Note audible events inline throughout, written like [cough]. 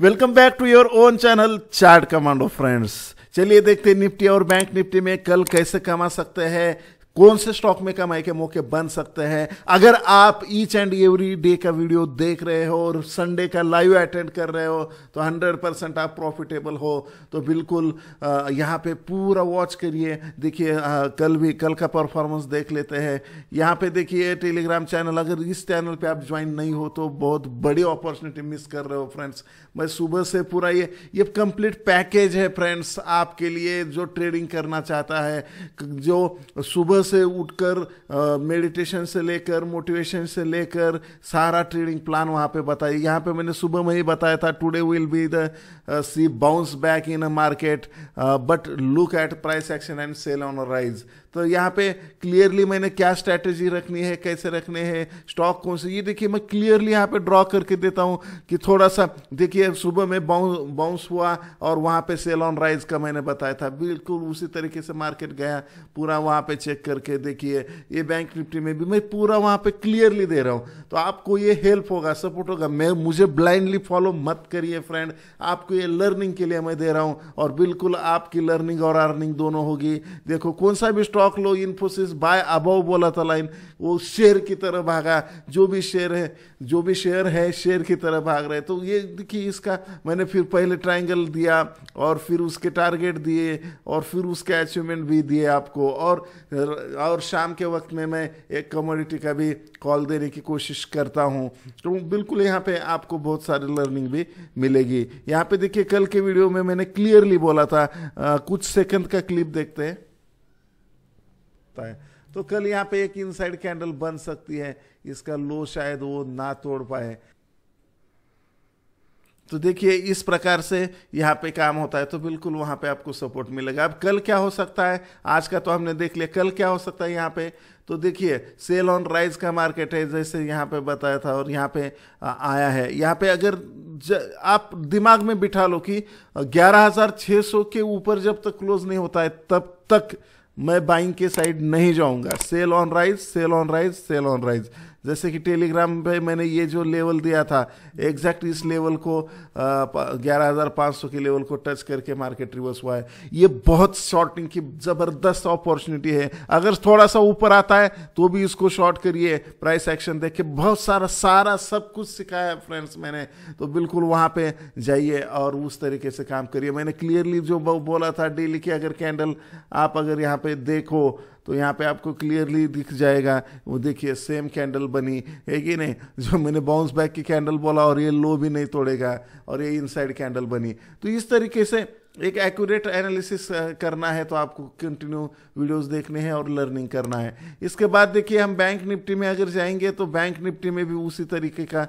Welcome back to your own channel Chart Commando friends चलिए देखते हैं निफ्टी और बैंक निफ्टी में कल कैसे कमा सकते हैं कौन से स्टॉक में कमाई के मौके बन सकते हैं अगर आप ईच एंड एवरी डे का वीडियो देख रहे हो और संडे का लाइव अटेंड कर रहे हो तो 100 परसेंट आप प्रॉफिटेबल हो तो बिल्कुल यहाँ पे पूरा वॉच करिए देखिए कल भी कल का परफॉर्मेंस देख लेते हैं यहाँ पे देखिए टेलीग्राम चैनल अगर इस चैनल पे आप ज्वाइन नहीं हो तो बहुत बड़ी अपॉर्चुनिटी मिस कर रहे हो फ्रेंड्स मैं सुबह से पूरा ये ये कंप्लीट पैकेज है फ्रेंड्स आपके लिए जो ट्रेडिंग करना चाहता है जो सुबह सुबह से उठकर मेडिटेशन से लेकर मोटिवेशन से लेकर सारा ट्रेडिंग प्लान वहाँ पे बताई यहाँ पे मैंने सुबह में ही बताया था today will be the see bounce back in a market but look at price action and sell on rise तो यहाँ पे क्लियरली मैंने क्या स्ट्रैटेजी रखनी है कैसे रखने हैं स्टॉक कौन से ये देखिए मैं क्लियरली यहाँ पे ड्रॉ करके देता हूँ कि थोड़ा सा देखिए सुबह में बाउंस बाउंस हुआ और वहाँ पे सेल ऑन राइज का मैंने बताया था बिल्कुल उसी तरीके से मार्केट गया पूरा वहाँ पे चेक करके देखिए ये बैंक निफ्टी में भी मैं पूरा वहाँ पे क्लियरली दे रहा हूँ तो आपको ये हेल्प होगा सपोर्ट होगा मैं मुझे ब्लाइंडली फॉलो मत करिए फ्रेंड आपको ये लर्निंग के लिए मैं दे रहा हूँ और बिल्कुल आपकी लर्निंग और अर्निंग दोनों होगी देखो कौन सा भी स्टॉक लो इन्फोसिस बाय अबव बोला था लाइन वो शेयर की तरह भागा जो भी शेयर है जो भी शेयर है शेयर की तरह भाग रहे तो ये देखिए इसका मैंने फिर पहले ट्राइंगल दिया और फिर उसके टारगेट दिए और फिर उसके अचीवमेंट भी दिए आपको और और शाम के वक्त में मैं एक कमोडिटी का भी कॉल देने की कोशिश करता हूँ तो बिल्कुल यहाँ पे आपको बहुत सारी लर्निंग भी मिलेगी यहाँ पे देखिए कल के वीडियो में मैंने क्लियरली बोला था आ, कुछ सेकंड का क्लिप देखते हैं तो, तो कल यहाँ पे एक इनसाइड कैंडल बन सकती है इसका लो शायद वो ना तोड़ पाए तो देखिए इस प्रकार से यहाँ पे काम होता है तो बिल्कुल वहाँ पे आपको सपोर्ट मिलेगा अब कल क्या हो सकता है आज का तो हमने देख लिया कल क्या हो सकता है यहाँ पे तो देखिए सेल ऑन राइज का मार्केट है जैसे यहाँ पे बताया था और यहाँ पे आया है यहाँ पे अगर ज, आप दिमाग में बिठा लो कि 11,600 के ऊपर जब तक क्लोज नहीं होता है तब तक मैं बाइंग के साइड नहीं जाऊँगा sell on rise sell on rise sell on rise जैसे कि टेलीग्राम पे मैंने ये जो लेवल दिया था एग्जैक्ट इस लेवल को ग्यारह हज़ार पाँच सौ के लेवल को टच करके मार्केट रिवर्स हुआ है ये बहुत शॉर्टिंग की ज़बरदस्त अपॉर्चुनिटी है अगर थोड़ा सा ऊपर आता है तो भी इसको शॉर्ट करिए प्राइस एक्शन देख के बहुत सारा सारा सब कुछ सिखाया है फ्रेंड्स मैंने तो बिल्कुल वहाँ पर जाइए और उस तरीके से काम करिए मैंने क्लियरली जो बोला था डेली की अगर कैंडल आप अगर यहाँ पे देखो तो यहाँ पे आपको क्लियरली दिख जाएगा वो देखिए सेम कैंडल बनी है कि नहीं जो मैंने बाउंस बैक की कैंडल बोला और ये लो भी नहीं तोड़ेगा और ये इनसाइड कैंडल बनी तो इस तरीके से एक एक्यूरेट एनालिसिस करना है तो आपको कंटिन्यू वीडियोस देखने हैं और लर्निंग करना है इसके बाद देखिए हम बैंक निफ्टी में अगर जाएंगे तो बैंक निफ्टी में भी उसी तरीके का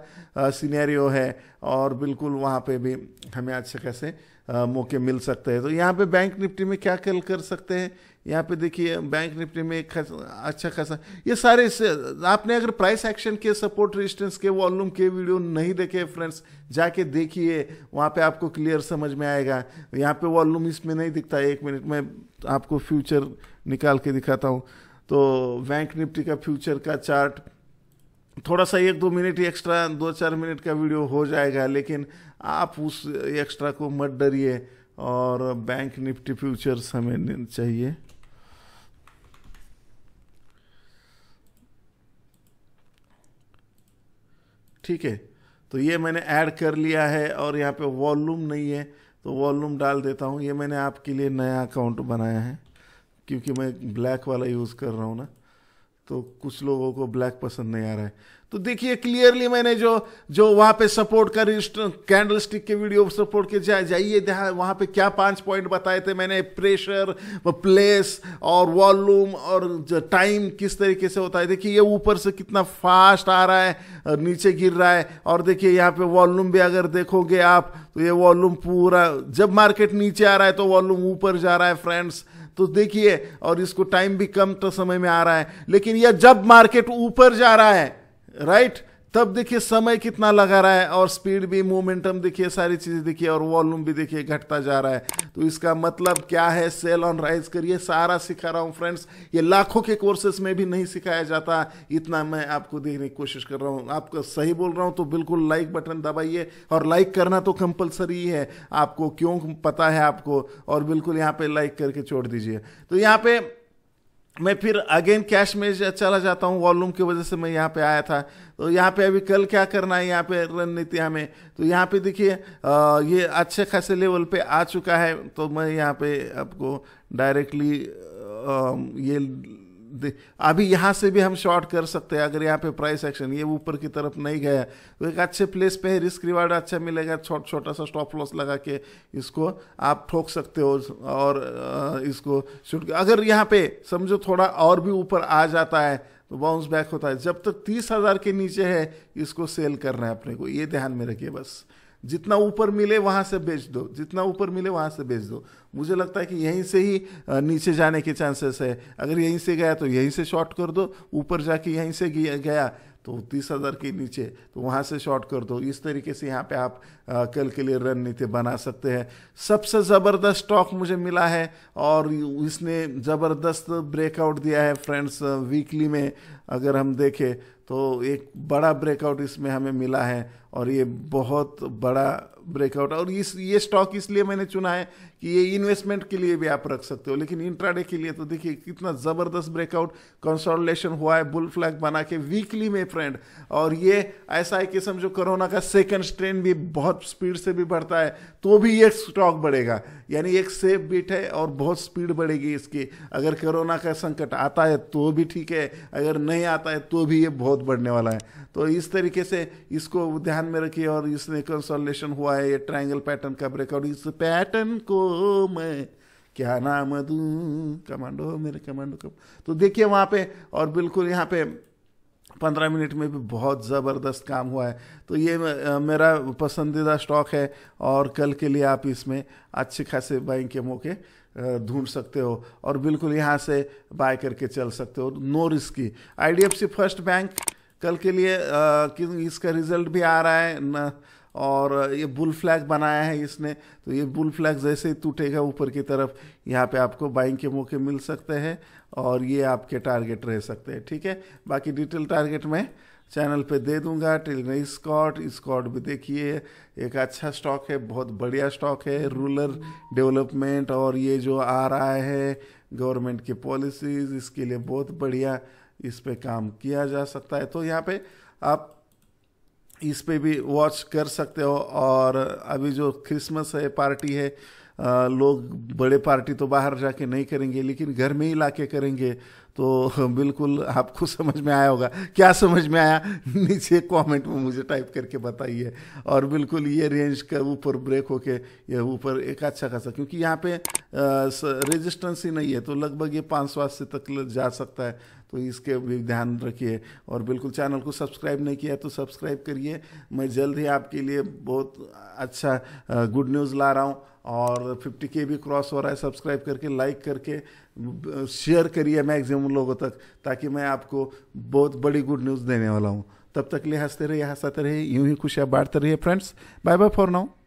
सीनेरियो है और बिल्कुल वहाँ पे भी हमें अच्छे खासे मौके मिल सकते हैं तो यहाँ पे बैंक निफ्टी में क्या कल कर सकते हैं यहाँ पे देखिए बैंक निफ्टी में एक खास, अच्छा खासा ये सारे आपने अगर प्राइस एक्शन के सपोर्ट रेजिस्टेंस के वॉल्यूम के वीडियो नहीं देखे फ्रेंड्स जाके देखिए वहाँ पे आपको क्लियर समझ में आएगा यहाँ पे वॉल्यूम इसमें नहीं दिखता एक मिनट में आपको फ्यूचर निकाल के दिखाता हूँ तो बैंक निफ्टी का फ्यूचर का चार्ट थोड़ा सा एक दो मिनट एक्स्ट्रा दो चार मिनट का वीडियो हो जाएगा लेकिन आप उस एक्स्ट्रा को मत डरिए और बैंक निफ्टी फ्यूचर्स हमें चाहिए ठीक है तो ये मैंने ऐड कर लिया है और यहाँ पे वॉल्यूम नहीं है तो वॉल्यूम डाल देता हूँ ये मैंने आपके लिए नया अकाउंट बनाया है क्योंकि मैं ब्लैक वाला यूज़ कर रहा हूँ ना तो कुछ लोगों को ब्लैक पसंद नहीं आ रहा है तो देखिए क्लियरली मैंने जो जो वहाँ पे सपोर्ट कर कैंडल स्टिक के वीडियो सपोर्ट के जा जाइए वहाँ पे क्या पांच पॉइंट बताए थे मैंने प्रेशर प्लेस और वॉल्यूम और टाइम किस तरीके से होता है देखिए ये ऊपर से कितना फास्ट आ रहा है और नीचे गिर रहा है और देखिए यहाँ पे वॉल्यूम भी अगर देखोगे आप तो ये वॉल्यूम पूरा जब मार्केट नीचे आ रहा है तो वॉल्यूम ऊपर जा रहा है फ्रेंड्स तो देखिए और इसको टाइम भी कम तो समय में आ रहा है लेकिन यह जब मार्केट ऊपर जा रहा है राइट right? तब देखिए समय कितना लगा रहा है और स्पीड भी मोमेंटम देखिए सारी चीज़ें देखिए और वॉल्यूम भी देखिए घटता जा रहा है तो इसका मतलब क्या है सेल ऑन राइज करिए सारा सिखा रहा हूँ फ्रेंड्स ये लाखों के कोर्सेस में भी नहीं सिखाया जाता इतना मैं आपको देखने की कोशिश कर रहा हूँ आपको सही बोल रहा हूँ तो बिल्कुल लाइक बटन दबाइए और लाइक करना तो कंपलसरी है आपको क्यों पता है आपको और बिल्कुल यहाँ पर लाइक करके छोड़ दीजिए तो यहाँ पर मैं फिर अगेन कैश में चला जाता हूँ वॉल्यूम की वजह से मैं यहाँ पे आया था तो यहाँ पे अभी कल क्या करना है यहाँ पे रणनीति हमें तो यहाँ पे देखिए ये अच्छे खासे लेवल पे आ चुका है तो मैं यहाँ पे आपको डायरेक्टली ये अभी यहाँ से भी हम शॉर्ट कर सकते हैं अगर यहाँ पे प्राइस एक्शन ये ऊपर की तरफ नहीं गया तो एक अच्छे प्लेस पे है रिस्क रिवार्ड अच्छा मिलेगा छोटा छोट, सा स्टॉप लॉस लगा के इसको आप ठोक सकते हो और इसको शूट अगर यहाँ पे समझो थोड़ा और भी ऊपर आ जाता है तो बाउंस बैक होता है जब तक तीस हज़ार के नीचे है इसको सेल करना है अपने को ये ध्यान में रखिए बस जितना ऊपर मिले वहाँ से बेच दो जितना ऊपर मिले वहाँ से बेच दो मुझे लगता है कि यहीं से ही नीचे जाने के चांसेस है अगर यहीं से गया तो यहीं से शॉर्ट कर दो ऊपर जाके यहीं से गया तो तीस हज़ार के नीचे तो वहाँ से शॉर्ट कर दो इस तरीके से यहाँ पे आप आ, कल के लिए रणनीति बना सकते हैं सबसे ज़बरदस्त स्टॉक मुझे मिला है और इसने ज़बरदस्त ब्रेकआउट दिया है फ्रेंड्स वीकली में अगर हम देखें तो एक बड़ा ब्रेकआउट इसमें हमें मिला है और ये बहुत बड़ा ब्रेकआउट और इस ये स्टॉक इसलिए मैंने चुना है कि ये इन्वेस्टमेंट के लिए भी आप रख सकते हो लेकिन इंट्राडे के लिए तो देखिए कितना ज़बरदस्त ब्रेकआउट कंसोलिडेशन हुआ है बुल फ्लैग बना के वीकली में फ्रेंड और ये ऐसा है कि समझो कोरोना का सेकंड स्ट्रेन भी बहुत स्पीड से भी बढ़ता है तो भी ये स्टॉक बढ़ेगा यानी एक सेफ बिट है और बहुत स्पीड बढ़ेगी इसकी अगर कोरोना का संकट आता है तो भी ठीक है अगर नहीं आता है तो भी ये बहुत बढ़ने वाला है तो इस तरीके से इसको ध्यान ध्यान में रखिए और इसने कंसोलेशन हुआ है ये ट्रायंगल पैटर्न का ब्रेक और इस पैटर्न को मैं क्या नाम दू कमांडो मेरे कमांडो कम तो देखिए वहाँ पे और बिल्कुल यहाँ पे पंद्रह मिनट में भी बहुत ज़बरदस्त काम हुआ है तो ये मेरा पसंदीदा स्टॉक है और कल के लिए आप इसमें अच्छे खासे बाइंग के मौके ढूंढ सकते हो और बिल्कुल यहाँ से बाय करके चल सकते हो नो रिस्की आई फर्स्ट बैंक कल के लिए आ, इसका रिजल्ट भी आ रहा है न, और ये बुल फ्लैग बनाया है इसने तो ये बुल फ्लैग जैसे ही टूटेगा ऊपर की तरफ यहाँ पे आपको बाइंग के मौके मिल सकते हैं और ये आपके टारगेट रह सकते हैं ठीक है बाकी डिटेल टारगेट मैं चैनल पे दे दूंगा टिल स्कॉट स्कॉट भी देखिए एक अच्छा स्टॉक है बहुत बढ़िया स्टॉक है रूरल डेवलपमेंट और ये जो आ रहा है गवर्नमेंट की पॉलिसीज़ इसके लिए बहुत बढ़िया इस पर काम किया जा सकता है तो यहाँ पे आप इस पे भी वॉच कर सकते हो और अभी जो क्रिसमस है पार्टी है आ, लोग बड़े पार्टी तो बाहर जाके नहीं करेंगे लेकिन घर में ही लाके करेंगे तो बिल्कुल आपको समझ में आया होगा क्या समझ में आया [laughs] नीचे कमेंट में मुझे टाइप करके बताइए और बिल्कुल ये रेंज के ऊपर ब्रेक होके ये ऊपर एक अच्छा खासा क्योंकि यहाँ पे रेजिस्टेंस ही नहीं है तो लगभग ये पाँच सौ अस्सी तक जा सकता है तो इसके भी ध्यान रखिए और बिल्कुल चैनल को सब्सक्राइब नहीं किया तो सब्सक्राइब करिए मैं जल्द ही आपके लिए बहुत अच्छा गुड न्यूज़ ला रहा हूँ और 50 के भी क्रॉस हो रहा है सब्सक्राइब करके लाइक करके शेयर करिए मैक्सिमम लोगों तक ताकि मैं आपको बहुत बड़ी गुड न्यूज़ देने वाला हूँ तब तक लिए हंसते रहिए हंसाते रहिए यूं ही खुशियाँ बांटते रहिए friends bye bye for now